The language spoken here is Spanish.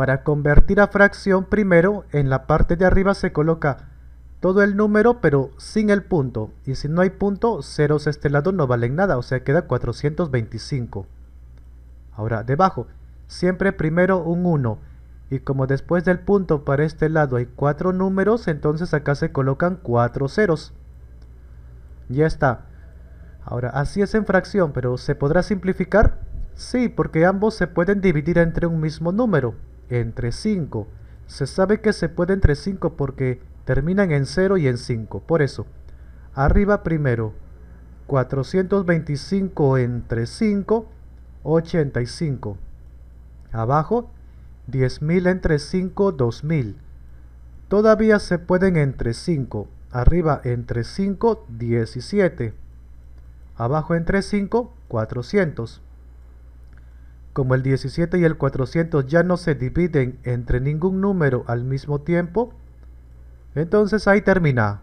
Para convertir a fracción primero en la parte de arriba se coloca todo el número pero sin el punto y si no hay punto ceros este lado no valen nada o sea queda 425 ahora debajo siempre primero un 1 y como después del punto para este lado hay 4 números entonces acá se colocan 4 ceros ya está ahora así es en fracción pero se podrá simplificar sí porque ambos se pueden dividir entre un mismo número entre 5. Se sabe que se puede entre 5 porque terminan en 0 y en 5. Por eso, arriba primero, 425 entre 5, 85. Abajo, 10.000 entre 5, 2.000. Todavía se pueden entre 5. Arriba entre 5, 17. Abajo entre 5, 400. Como el 17 y el 400 ya no se dividen entre ningún número al mismo tiempo, entonces ahí termina.